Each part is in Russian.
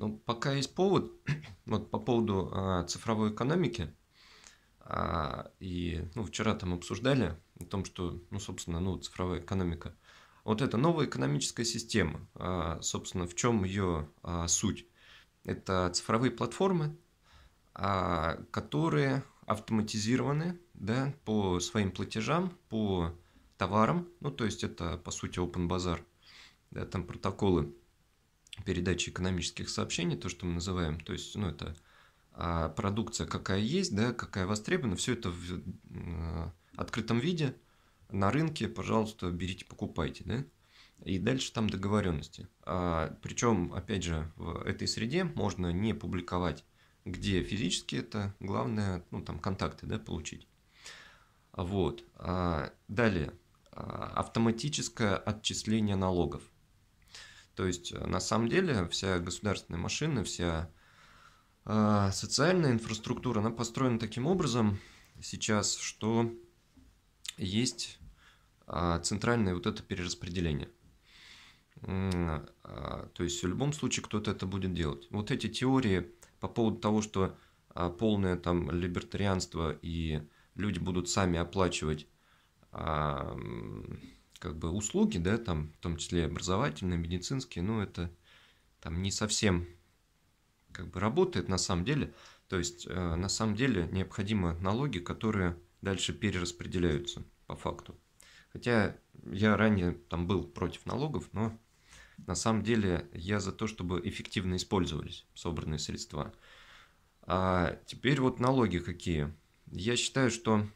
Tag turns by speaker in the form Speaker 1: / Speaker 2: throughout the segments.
Speaker 1: Ну, пока есть повод, вот по поводу а, цифровой экономики, а, и ну, вчера там обсуждали о том, что, ну, собственно, ну, цифровая экономика. Вот эта новая экономическая система, а, собственно, в чем ее а, суть? Это цифровые платформы, а, которые автоматизированы да, по своим платежам, по товарам, ну, то есть это, по сути, Open базар, да, там протоколы передачи экономических сообщений, то, что мы называем, то есть, ну, это а, продукция, какая есть, да, какая востребована, все это в открытом виде на рынке, пожалуйста, берите, покупайте, да. И дальше там договоренности. А, причем, опять же, в этой среде можно не публиковать, где физически это, главное, ну, там, контакты, да, получить. Вот. А, далее. А, автоматическое отчисление налогов. То есть, э, на самом деле, вся государственная машина, вся э, социальная инфраструктура, она построена таким образом сейчас, что есть э, центральное вот это перераспределение. А, то есть, в любом случае, кто-то это будет делать. Вот эти теории по поводу того, что полное там либертарианство и люди будут сами оплачивать как бы услуги, да, там, в том числе образовательные, медицинские, но ну, это там не совсем как бы работает на самом деле. То есть, э, на самом деле необходимы налоги, которые дальше перераспределяются по факту. Хотя я ранее там был против налогов, но на самом деле я за то, чтобы эффективно использовались собранные средства. А теперь вот налоги какие. Я считаю, что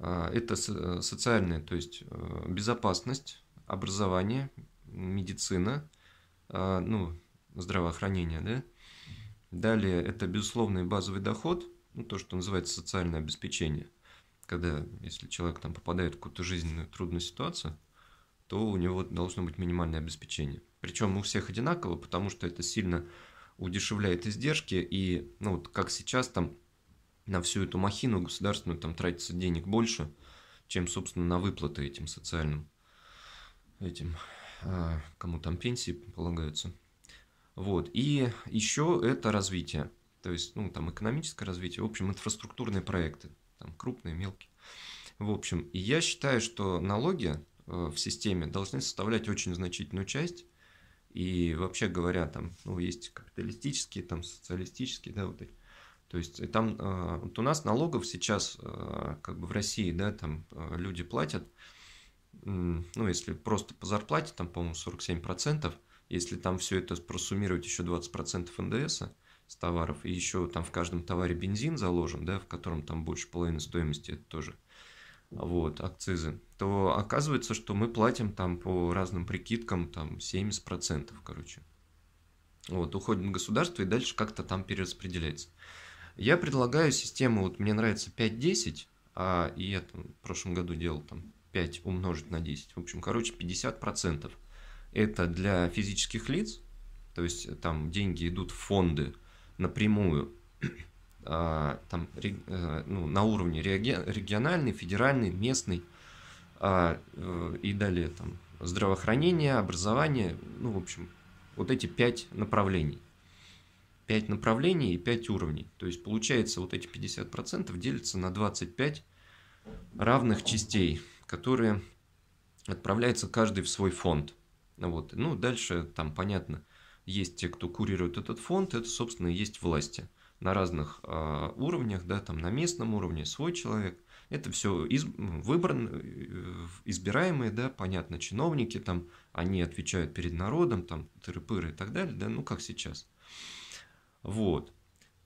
Speaker 1: а, это э, социальная, то есть э, безопасность, образование, медицина, а, ну, здравоохранение, да. Далее это безусловный базовый доход, ну, то, что называется социальное обеспечение. Когда, если человек там попадает в какую-то жизненную трудную ситуацию, то у него должно быть минимальное обеспечение. Причем у всех одинаково, потому что это сильно удешевляет издержки. И, ну, вот как сейчас там на всю эту махину государственную там тратится денег больше, чем, собственно, на выплаты этим социальным, этим, а, кому там пенсии полагаются. Вот. И еще это развитие, то есть, ну, там экономическое развитие, в общем, инфраструктурные проекты, там крупные, мелкие. В общем, и я считаю, что налоги э, в системе должны составлять очень значительную часть и вообще говоря, там, ну, есть капиталистические, там, социалистические, да, вот эти то есть там а, вот у нас налогов сейчас а, как бы в России, да, там а, люди платят, ну, если просто по зарплате, там, по-моему, 47%, если там все это просуммировать еще 20% НДС с товаров, и еще там в каждом товаре бензин заложен, да, в котором там больше половины стоимости, это тоже, вот, акцизы, то оказывается, что мы платим там по разным прикидкам там 70%, короче. Вот, уходит на государство и дальше как-то там перераспределяется. Я предлагаю систему, вот мне нравится 5-10, а я там, в прошлом году делал там 5 умножить на 10. В общем, короче, 50% это для физических лиц, то есть э, там деньги идут в фонды напрямую, а, там, э, ну, на уровне региональный, федеральный, местный а, э, и далее там здравоохранение, образование, ну, в общем, вот эти пять направлений. 5 направлений и 5 уровней. То есть получается вот эти 50% делятся на 25 равных частей, которые отправляются каждый в свой фонд. Вот. Ну, дальше там понятно, есть те, кто курирует этот фонд, это, собственно, и есть власти на разных э, уровнях, да, там на местном уровне свой человек, это все из, выбран, э, избираемые, да, понятно, чиновники, там, они отвечают перед народом, там, тыры-пыры и так далее, да, ну, как сейчас – вот.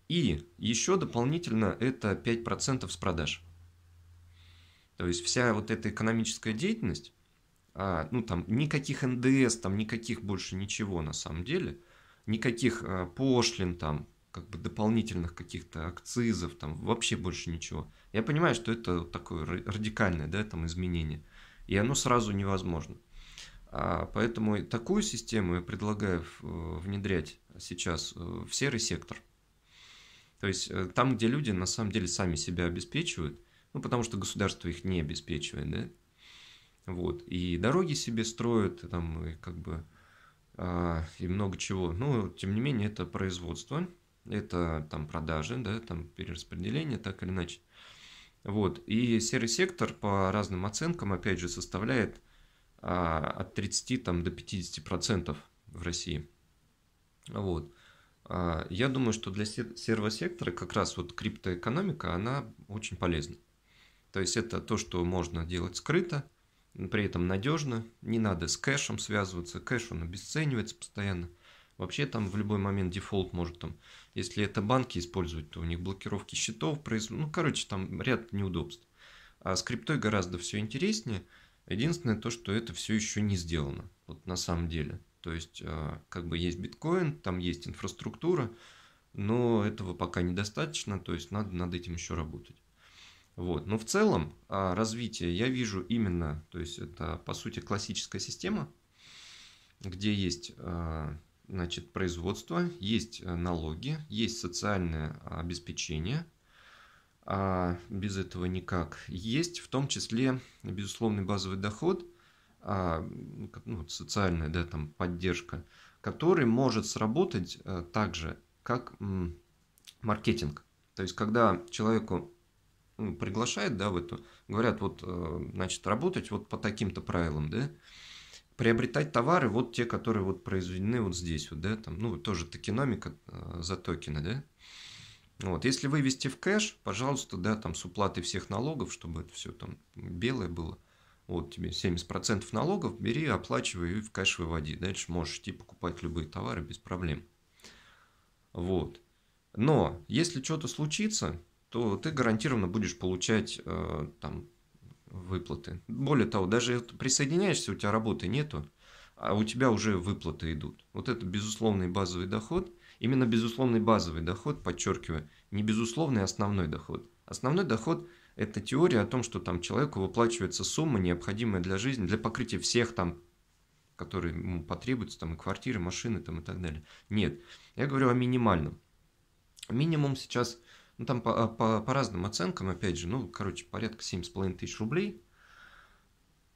Speaker 1: И еще дополнительно это 5% с продаж. То есть вся вот эта экономическая деятельность, а, ну там никаких НДС, там никаких больше ничего на самом деле, никаких а, пошлин там, как бы дополнительных каких-то акцизов, там вообще больше ничего. Я понимаю, что это такое радикальное, да, там изменение, и оно сразу невозможно. А, поэтому такую систему я предлагаю э, внедрять сейчас э, в серый сектор. То есть э, там, где люди на самом деле сами себя обеспечивают, ну потому что государство их не обеспечивает, да, вот, и дороги себе строят, там, и как бы, а, и много чего. Но, тем не менее, это производство, это там продажи, да, там перераспределение, так или иначе. Вот, и серый сектор по разным оценкам, опять же, составляет а, от 30 там, до 50 процентов в России. Вот. А, я думаю, что для сервосектора как раз вот криптоэкономика, она очень полезна. То есть это то, что можно делать скрыто, при этом надежно, не надо с кэшем связываться, кэш он обесценивается постоянно. Вообще там в любой момент дефолт может там, если это банки используют, то у них блокировки счетов произойдут, ну короче там ряд неудобств. А с криптой гораздо все интереснее – Единственное то, что это все еще не сделано, вот на самом деле. То есть, э, как бы есть биткоин, там есть инфраструктура, но этого пока недостаточно, то есть надо над этим еще работать. Вот. Но в целом а, развитие я вижу именно, то есть это по сути классическая система, где есть а, значит, производство, есть э, налоги, есть социальное а, обеспечение – а без этого никак. Есть в том числе безусловный базовый доход, а, ну, социальная да, там, поддержка, который может сработать а, так же, как м, маркетинг. То есть, когда человеку ну, приглашают да, в эту, говорят, вот, э, значит, работать вот по таким-то правилам, да, приобретать товары, вот те, которые вот произведены вот здесь, вот, да, там, ну, тоже токеномика э, за токены, да, вот. Если вывести в кэш, пожалуйста, да, там с уплатой всех налогов, чтобы это все там белое было, вот тебе 70% налогов, бери, оплачивай и в кэш выводи. Дальше можешь идти покупать любые товары без проблем. Вот. Но если что-то случится, то ты гарантированно будешь получать э, там выплаты. Более того, даже присоединяешься, у тебя работы нету, а у тебя уже выплаты идут. Вот это безусловный базовый доход – Именно безусловный базовый доход, подчеркиваю, не безусловный а основной доход. Основной доход – это теория о том, что там человеку выплачивается сумма, необходимая для жизни, для покрытия всех там, которые ему потребуются, там и квартиры, машины там и так далее. Нет, я говорю о минимальном. Минимум сейчас, ну там по, а, по, по разным оценкам, опять же, ну, короче, порядка 7,5 тысяч рублей –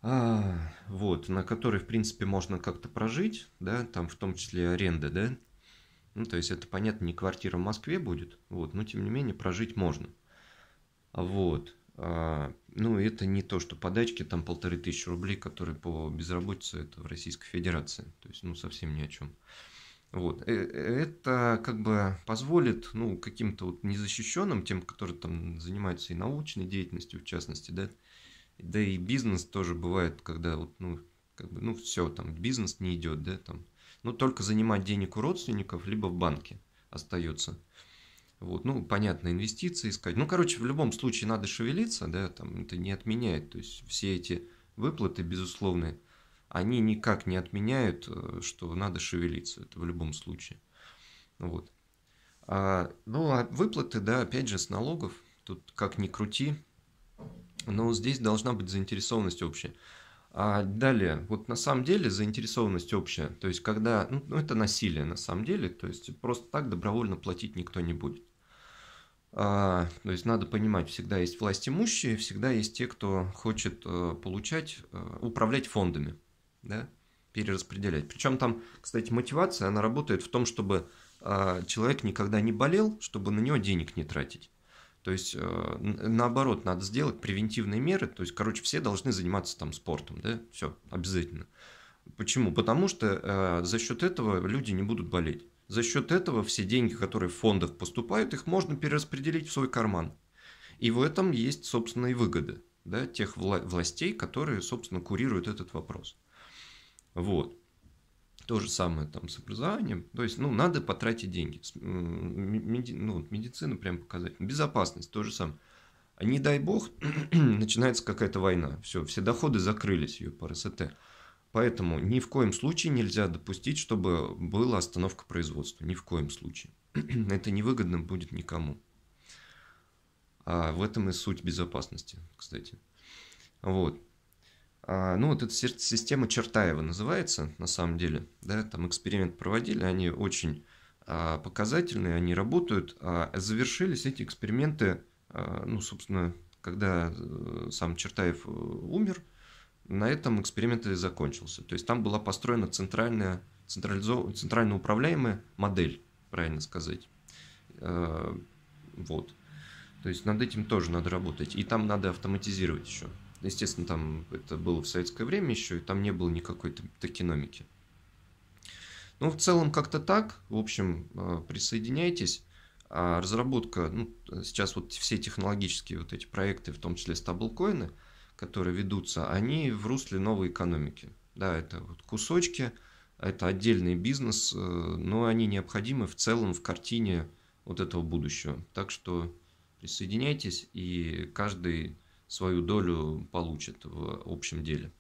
Speaker 1: а, вот, на который, в принципе, можно как-то прожить, да, там в том числе аренда, да, ну, то есть это, понятно, не квартира в Москве будет, вот, но тем не менее прожить можно. Вот. А, ну, это не то, что подачки, там полторы тысячи рублей, которые по безработице, это в Российской Федерации. То есть, ну, совсем ни о чем. Вот. Э, это как бы позволит ну, каким-то вот незащищенным, тем, которые там занимаются и научной деятельностью, в частности, да, да и бизнес тоже бывает, когда вот, ну, как бы, ну, все, там, бизнес не идет, да, там, ну только занимать денег у родственников, либо в банке остается. Вот, ну, понятно, инвестиции искать. Ну, короче, в любом случае надо шевелиться, да, там это не отменяет. То есть все эти выплаты, безусловные, они никак не отменяют, э, что надо шевелиться. Это в любом случае. Вот. А, ну, а выплаты, да, опять же, с налогов, тут как ни крути, но здесь должна быть заинтересованность общая. А далее, вот на самом деле заинтересованность общая, то есть когда, ну, ну это насилие на самом деле, то есть просто так добровольно платить никто не будет. А, то есть надо понимать, всегда есть власть имущие, всегда есть те, кто хочет э, получать, э, управлять фондами, да, перераспределять. Причем там, кстати, мотивация, она работает в том, чтобы э, человек никогда не болел, чтобы на него денег не тратить. То есть, э, э, наоборот, надо сделать превентивные меры. То есть, короче, все должны заниматься там спортом, да, все, обязательно. Почему? Потому что э, за счет этого люди не будут болеть. За счет этого все деньги, которые в фондов поступают, их можно перераспределить в свой карман. И в этом есть, собственно, и выгода да, тех вла- властей, которые, собственно, курируют этот вопрос. Вот. То же самое там с образованием. То есть, ну, надо потратить деньги. Меди, ну, медицину прям показать. Безопасность, то же самое. А не дай бог, начинается какая-то война. Все, все доходы закрылись ее по РСТ. Поэтому ни в коем случае нельзя допустить, чтобы была остановка производства. Ни в коем случае. Это невыгодно будет никому. А в этом и суть безопасности, кстати. Вот. А, ну, вот эта система Чертаева называется, на самом деле. Да, там эксперимент проводили, они очень а, показательные, они работают. А, завершились эти эксперименты, ну, собственно, когда э, сам Чертаев э, умер, на этом эксперимент и закончился. То есть там была построена центральная, централизов... центрально управляемая модель, правильно сказать. Э, вот. То есть над этим тоже надо работать. И там надо автоматизировать еще. Естественно, там это было в советское время еще, и там не было никакой токеномики. Ну, в целом как-то так. В общем, э, присоединяйтесь. А разработка, ну, сейчас вот все технологические вот эти проекты, в том числе стаблкоины, которые ведутся, они в русле новой экономики. Да, это вот кусочки, это отдельный бизнес, э, но они необходимы в целом в картине вот этого будущего. Так что присоединяйтесь, и каждый свою долю получат в общем деле.